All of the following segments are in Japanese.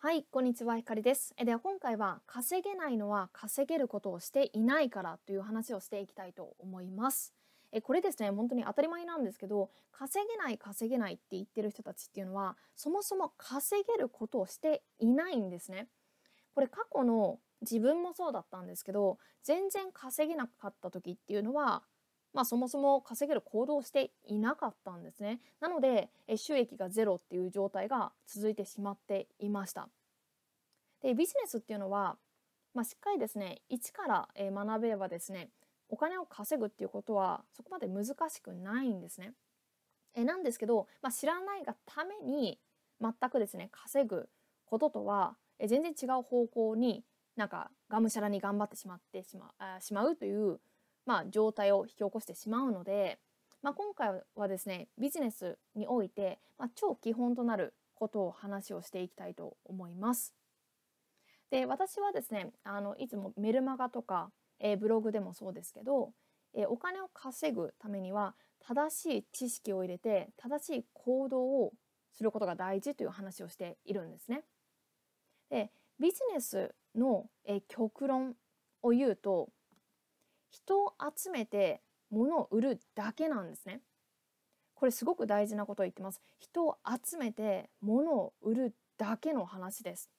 はい、こんにちは、ひかりです。えでは今回は稼げないのは稼げることをしていないからという話をしていきたいと思います。えこれですね、本当に当たり前なんですけど、稼げない稼げないって言ってる人たちっていうのは、そもそも稼げることをしていないんですね。これ過去の自分もそうだったんですけど、全然稼げなかった時っていうのは、まあ、そもそも稼げる行動をしていなかったんですね。なので収益がゼロっていう状態が続いてしまっていました。でビジネスっていうのは、まあ、しっかりですね一から学べればですねお金を稼ぐっていうことはそこまで難しくないんですね。えなんですけど、まあ、知らないがために全くですね稼ぐこととは全然違う方向になんかがむしゃらに頑張ってしまってしましまうというまあ、状態を引き起こしてしまうので、まあ、今回はですねビジネスにおいて、まあ、超基本となることを話をしていきたいと思います。で私はですねあのいつもメルマガとか、えー、ブログでもそうですけど、えー、お金を稼ぐためには正しい知識を入れて正しい行動をすることが大事という話をしているんですね。でビジネスの、えー、極論を言うと人を集めて物を売るだけなんですね。これすごく大事なことを言ってます。人を集めて物を売るだけの話です。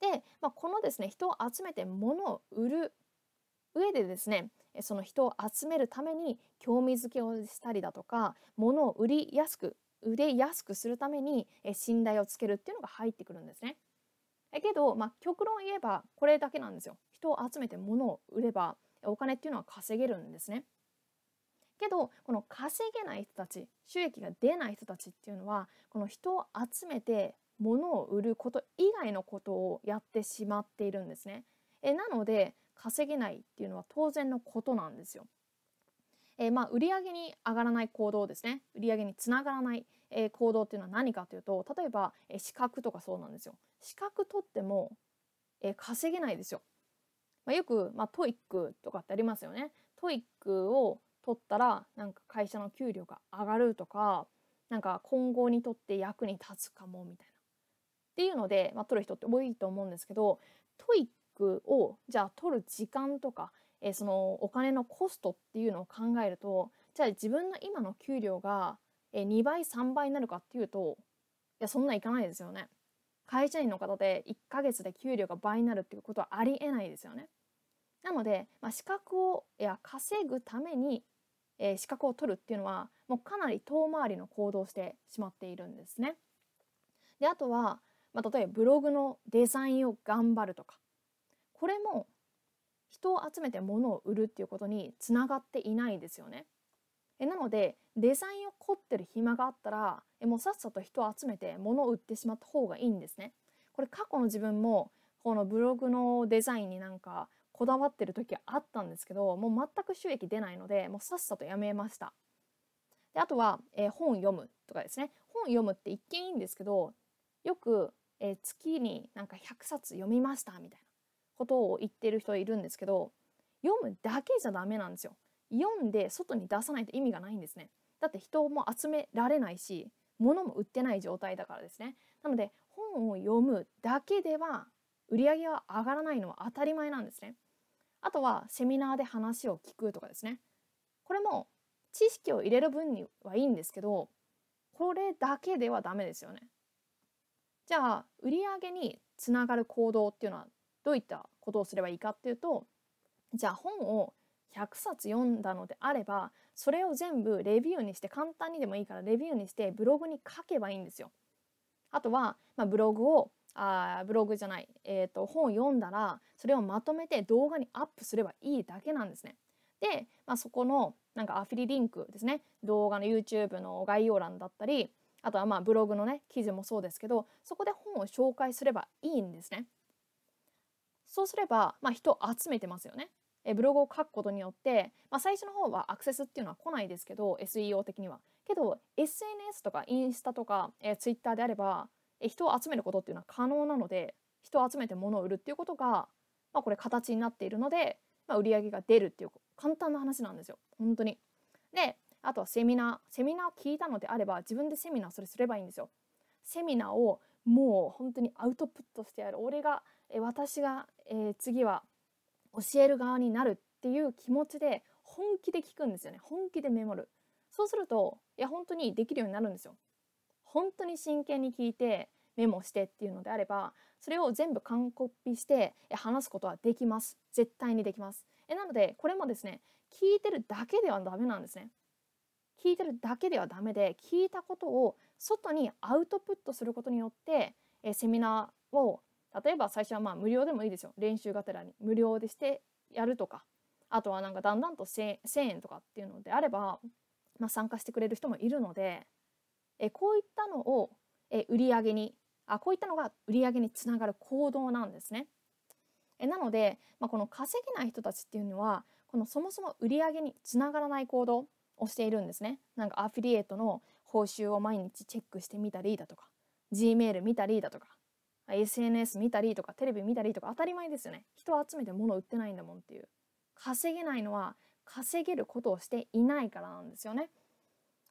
で、まあ、このですね人を集めて物を売る上でですねその人を集めるために興味づけをしたりだとか物を売りやすく売れやすくするために信頼をつけるっていうのが入ってくるんですね。えけど、まあ、極論言えばこれだけなんですよ。人を集めて物を売ればお金っていうのは稼げるんですね。けどこの稼げない人たち収益が出ない人たちっていうのはこの人を集めて物を売ること以外のことをやってしまっているんですね。えなので稼げないっていうのは当然のことなんですよ。えまあ売上に上がらない行動ですね売上につながらない、えー、行動っていうのは何かというと例えば、えー、資格とかそうなんですよ。資格取っても、えー、稼げないですよ。まあ、よく、まあ、トイックとかってありますよね。トイックを取ったらなんか会社の給料が上がるとかなんか今後にとって役に立つかもみたいな。っていうので、まあ、取る人って多いと思うんですけどトイックをじゃあ取る時間とか、えー、そのお金のコストっていうのを考えるとじゃあ自分の今の給料が2倍3倍になるかっていうといやそんないかないですよね。会社員の方で1ヶ月で給料が倍になるっていうことはありえないですよね。なので、まあ、資格をいや稼ぐために、えー、資格を取るっていうのはもうかなり遠回りの行動をしてしまっているんですね。であとは、まあ、例えばブログのデザインを頑張るとかこれも人を集めて物を売るっていうことにつながっていないですよね。えなのでデザインを凝ってる暇があったらえもうさっさと人を集めて物を売ってしまった方がいいんですね。これ過去の自分もこのブログのデザインになんかこだわってる時あったんですけどもう全く収益出ないのでもうさっさとやめました。であとは、えー、本読むとかですね本読むって一見いいんですけどよく、えー、月になんか100冊読みましたみたいなことを言ってる人いるんですけど読むだけじゃダメなんですよ。読んで外に出さないと意味がないんですねだって人も集められないし物も売ってない状態だからですねなので本を読むだけでは売り上げは上がらないのは当たり前なんですねあとはセミナーで話を聞くとかですねこれも知識を入れる分にはいいんですけどこれだけではダメですよねじゃあ売上につながる行動っていうのはどういったことをすればいいかっていうとじゃあ本を100冊読んだのであればそれを全部レビューにして簡単にでもいいからレビューにしてブログに書けばいいんですよ。あとは、まあ、ブログをあブログじゃない、えーと、本を読んだらそれをまとめて動画にアップすればいいだけなんですね。で、まあ、そこのなんかアフィリリンクですね動画の YouTube の概要欄だったりあとはまあブログのね記事もそうですけどそこで本を紹介すればいいんですね。そうすれば、まあ、人を集めてますよね。えブログを書くことによって、まあ、最初の方はアクセスっていうのは来ないですけど SEO 的にはけど SNS とかインスタとか、え Twitter であれば、え人を集めることっていうのは可能なので人を集めて物を売るっていうことが、まあ、これ形になっているので、まあ、売り上げが出るっていう簡単な話なんですよ本当に。であとはセミナーセミナー聞いたのであれば自分でセミナーそれすればいいんですよ。セミナーをもう本当にアウトプットしてやる俺が、え私が、えー、次は教える側になるっていう気持ちで本気で聞くんですよね本気でメモるそうするといや本当にできるようになるんですよ本当に真剣に聞いてメモしてっていうのであればそれを全部完コピして話すことはできます絶対にできますえなのでこれもですね聞いてるだけではダメなんですね聞いてるだけではダメで聞いたことを外にアウトプットすることによってえセミナーを例えば最初はまあ無料でもいいですよ練習がてらに無料でしてやるとかあとはなんかだんだんと 1000, 円とかっていうのであれば、まあ、参加してくれる人もいるのでえこういったのをえ売り上げにあこういったのが売り上げにつながる行動なんですね。えなので、まあ、この稼げない人たちっていうのはこのそもそも売り上げにつながらない行動をしているんですね。なんかアフィリエイトの報酬を毎日チェックしてみたりだとか G メール見たりだとか SNS 見たりとかテレビ見たりとか当たり前ですよね人を集めて物売ってないんだもんっていう稼げないのは稼げることをしていないからなんですよね、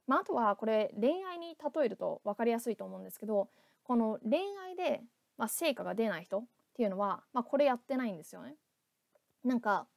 まあ、あとはこれ恋愛に例えると分かりやすいと思うんですけどこの恋愛で、まあ、成果が出ない人っていうのは、まあ、これやってないんですよねなんか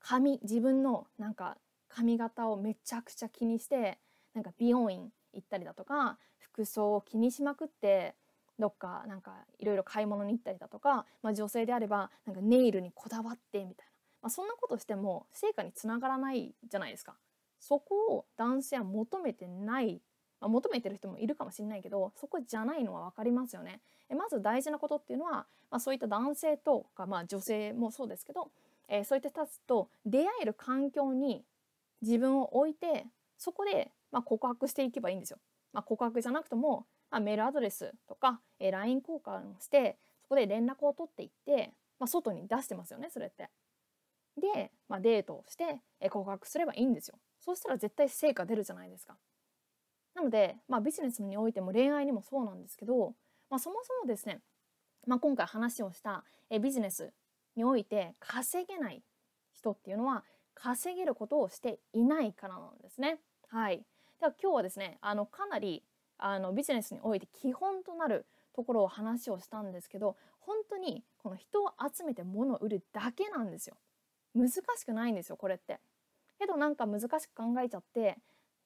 髪自分のなんか髪型をめちゃくちゃ気にしてなんか美容院行ったりだとか服装を気にしまくってどっかなんかいろいろ買い物に行ったりだとか、まあ、女性であればなんかネイルにこだわってみたいな、まあ、そんなことしても成果につながらないじゃないですか。そこを男性は求めてない、まあ、求めてる人もいるかもしれないけどそこじゃないのは分かりますよね。えまず大事なことっていうのは、まあ、そういった男性とか、まあ、女性もそうですけど、えー、そういった人たちと出会える環境に自分を置いてそこで、まあ、告白していけばいいんですよ。まあ、告白じゃなくてもあメールアドレスとか、えー、LINE 交換してそこで連絡を取っていって、まあ、外に出してますよねそれって。で、まあ、デートをして、えー、告白すればいいんですよ。そうしたら絶対成果出るじゃないですか。なので、まあ、ビジネスにおいても恋愛にもそうなんですけど、まあ、そもそもですね、まあ、今回話をしたえビジネスにおいて稼げない人っていうのは稼げることをしていないからなんですね。はい、では今日はですねあのかなりあのビジネスにおいて基本となるところを話をしたんですけど本当にこの人を集めて物を売るだけなんですよ難しくないんですよこれってけどなんか難しく考えちゃって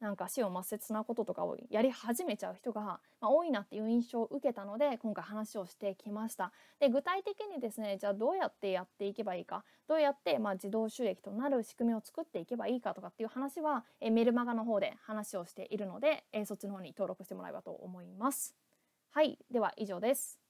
なんか死を抹殺なこととかをやり始めちゃう人が、ま多いなっていう印象を受けたので今回話をしてきましたで具体的にですねじゃあどうやってやっていけばいいかどうやって、ま自動収益となる仕組みを作っていけばいいかとかっていう話は、えメルマガの方で話をしているので、えそっちの方に登録してもらえばと思いますはいでは以上です